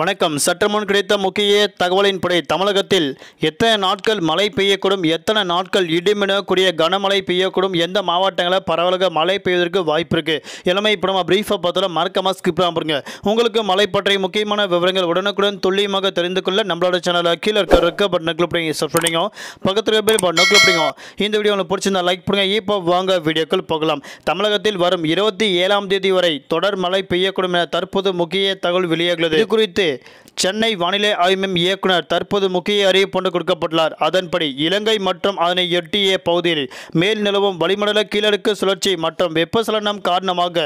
வணக்கம் சற்றுமுன் கிடைத்த முக்கிய தகவலின்படி தமிழகத்தில் எத்தனை நாட்கள் மழை பெய்யக்கூடும் எத்தனை நாட்கள் இடிமினக்கூடிய கனமழை பெய்யக்கூடும் எந்த மாவட்டங்களில் பரவலாக மழை பெய்வதற்கு வாய்ப்பு இருக்குது எல்லாமே இப்போ நம்ம பிரீஃபாக பார்த்தாலும் மறக்காமல் ஸ்கிப் பாருங்க உங்களுக்கு மழை பற்றிய முக்கியமான விவரங்கள் உடனுக்குடன் துல்லியமாக தெரிந்து கொள்ள நம்மளோட சேனலில் கீழே இருக்க இருக்க பட்டனை கிளிக் பண்ணி சப் பண்ணிங்க பக்கத்தில் இந்த வீடியோ உங்களுக்கு பிடிச்சிருந்தா லைக் பண்ணுங்க இப்போ வாங்க வீடியோக்கள் போகலாம் தமிழகத்தில் வரும் இருபத்தி ஏழாம் தேதி வரை தொடர் மழை பெய்யக்கூடும் என தற்போது முக்கிய தகவல் வெளியாகிறது குறித்து குறித்து சென்னை வானிலை ஆய்வு இயக்குனர் தற்போது முக்கிய அறிவிப்பொன்று கொடுக்கப்பட்டுள்ளார் அதன்படி இலங்கை மற்றும் அதனை எட்டிய பகுதியில் மேல் நிலவும் வளிமண்டல கீழடுக்கு சுழற்சி மற்றும் வெப்பசலனம் காரணமாக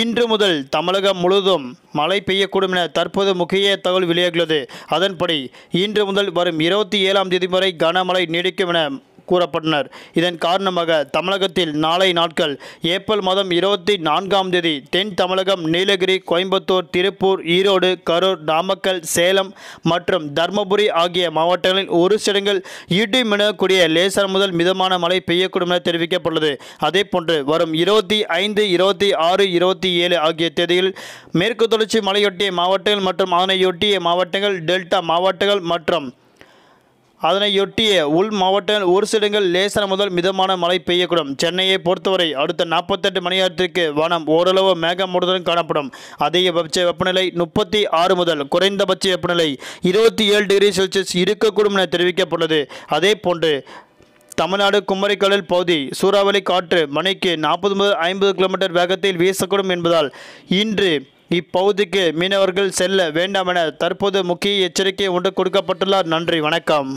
இன்று முதல் தமிழகம் முழுவதும் மழை பெய்யக்கூடும் என தற்போது முக்கிய தகவல் வெளியாகியுள்ளது அதன்படி இன்று முதல் வரும் இருபத்தி ஏழாம் தேதி வரை கனமழை நீடிக்கும் என கூறப்பட்டனர் இதன் காரணமாக தமிழகத்தில் நாளை நாட்கள் ஏப்ரல் மாதம் இருபத்தி நான்காம் தேதி தென் தமிழகம் நீலகிரி கோயம்புத்தூர் திருப்பூர் ஈரோடு கரூர் நாமக்கல் சேலம் மற்றும் தர்மபுரி ஆகிய மாவட்டங்களில் ஒரு சிலங்கள் இடி மினக்கூடிய லேசர் முதல் மிதமான மழை பெய்யக்கூடும் என தெரிவிக்கப்பட்டுள்ளது போன்று வரும் இருபத்தி ஐந்து இருபத்தி ஆறு இருபத்தி ஏழு ஆகிய தேதியில் மேற்கு தொடர்ச்சி மலையொட்டிய மாவட்டங்கள் மற்றும் அதனையொட்டிய மாவட்டங்கள் டெல்டா மாவட்டங்கள் மற்றும் அதனையொட்டிய உள் மாவட்ட ஒரு சிடங்கள் லேசன முதல் மிதமான மழை பெய்யக்கூடும் சென்னையை பொறுத்தவரை அடுத்த நாற்பத்தெட்டு மணி நேரத்திற்கு வனம் ஓரளவு மேகமூடுதலும் காணப்படும் அதிகபட்ச வெப்பநிலை முப்பத்தி ஆறு முதல் குறைந்தபட்ச வெப்பநிலை இருபத்தி ஏழு டிகிரி செல்சியஸ் இருக்கக்கூடும் என தெரிவிக்கப்பட்டுள்ளது அதே போன்று தமிழ்நாடு குமரிக்கடல் பகுதி சூறாவளி காற்று மணிக்கு நாற்பது முதல் ஐம்பது கிலோமீட்டர் வேகத்தில் வீசக்கூடும் என்பதால் இன்று இப்பகுதிக்கு மீனவர்கள் செல்ல வேண்டாம் என தற்போது முக்கிய எச்சரிக்கை ஒன்று கொடுக்கப்பட்டுள்ளார் நன்றி வணக்கம்